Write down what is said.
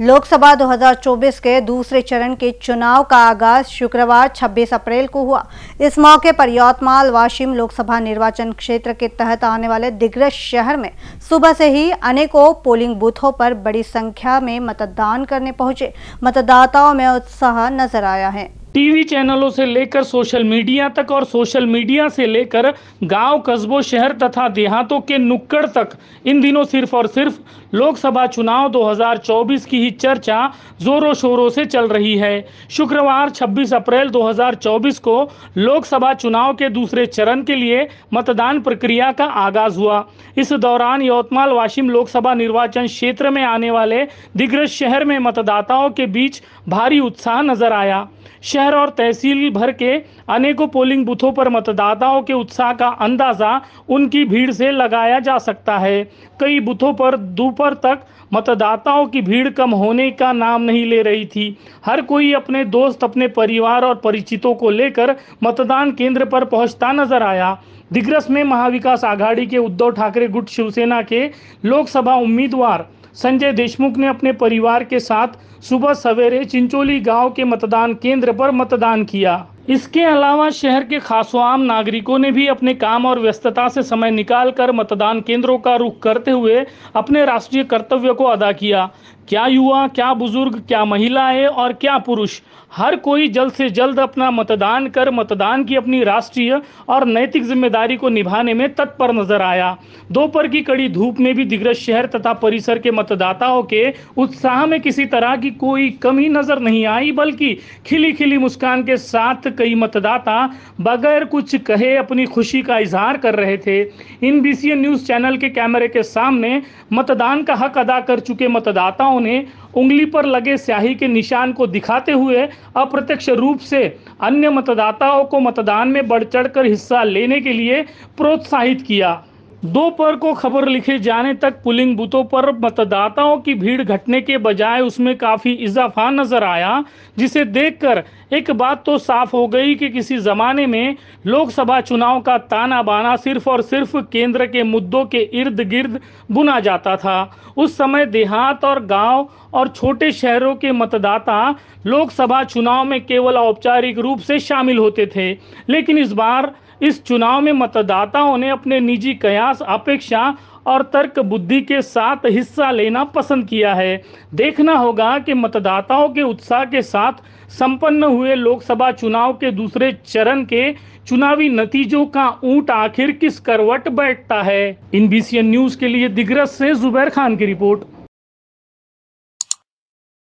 लोकसभा 2024 के दूसरे चरण के चुनाव का आगाज शुक्रवार 26 अप्रैल को हुआ इस मौके पर यौतमाल वाशिम लोकसभा निर्वाचन क्षेत्र के तहत आने वाले दिग्रज शहर में सुबह से ही अनेकों पोलिंग बूथों पर बड़ी संख्या में मतदान करने पहुंचे मतदाताओं में उत्साह नजर आया है टीवी चैनलों से लेकर सोशल मीडिया तक और सोशल मीडिया से लेकर गांव कस्बों शहर तथा देहातों के नुक्कड़ तक इन दिनों सिर्फ और सिर्फ लोकसभा चुनाव 2024 की ही चर्चा जोरों शोरों से चल रही है शुक्रवार 26 अप्रैल 2024 को लोकसभा चुनाव के दूसरे चरण के लिए मतदान प्रक्रिया का आगाज हुआ इस दौरान यवतमाल वाशिम लोकसभा निर्वाचन क्षेत्र में आने वाले दिग्गज शहर में मतदाताओं के बीच भारी उत्साह नजर आया शहर और तहसील भर के अनेकों पोलिंग बूथों पर मतदाताओं के उत्साह का अंदाजा उनकी भीड़ से लगाया जा सकता है कई बूथों पर दोपहर तक मतदाताओं की भीड़ कम होने का नाम नहीं ले रही थी हर कोई अपने दोस्त अपने परिवार और परिचितों को लेकर मतदान केंद्र पर पहुंचता नजर आया दिग्रस में महाविकास आघाड़ी के उद्धव ठाकरे गुट शिवसेना के लोकसभा उम्मीदवार संजय देशमुख ने अपने परिवार के साथ सुबह सवेरे चिंचोली गांव के मतदान केंद्र पर मतदान किया इसके अलावा शहर के खासो आम नागरिकों ने भी अपने काम और व्यस्तता से समय निकालकर मतदान केंद्रों का रुख करते हुए अपने राष्ट्रीय कर्तव्य को अदा किया क्या युवा क्या बुजुर्ग क्या महिलाएं और क्या पुरुष हर कोई जल्द से जल्द अपना मतदान कर मतदान की अपनी राष्ट्रीय और नैतिक जिम्मेदारी को निभाने में तत्पर नजर आया दोपहर की कड़ी धूप में भी दिग्रज शहर तथा परिसर के मतदाताओं के उत्साह में किसी तरह की कोई कमी नजर नहीं आई बल्कि खिली खिली मुस्कान के साथ कई मतदाता बगैर कुछ कहे अपनी खुशी का इजहार कर रहे थे इन बी न्यूज चैनल के कैमरे के सामने मतदान का हक अदा कर चुके मतदाताओं ने उंगली पर लगे स्याही के निशान को दिखाते हुए अप्रत्यक्ष रूप से अन्य मतदाताओं को मतदान में बढ़ चढ़ हिस्सा लेने के लिए प्रोत्साहित किया दोपहर को खबर लिखे जाने तक पुलिंग बूथों पर मतदाताओं की भीड़ घटने के बजाय उसमें काफ़ी इजाफा नज़र आया जिसे देखकर एक बात तो साफ हो गई कि किसी ज़माने में लोकसभा चुनाव का ताना बाना सिर्फ और सिर्फ केंद्र के मुद्दों के इर्द गिर्द बुना जाता था उस समय देहात और गांव और छोटे शहरों के मतदाता लोकसभा चुनाव में केवल औपचारिक रूप से शामिल होते थे लेकिन इस बार इस चुनाव में मतदाताओं ने अपने निजी कयास अपेक्षा और तर्क बुद्धि के साथ हिस्सा लेना पसंद किया है देखना होगा कि मतदाताओं के उत्साह के साथ संपन्न हुए लोकसभा चुनाव के दूसरे चरण के चुनावी नतीजों का ऊंट आखिर किस करवट बैठता है इन बीसीएन न्यूज के लिए दिग्रस से जुबैर खान की रिपोर्ट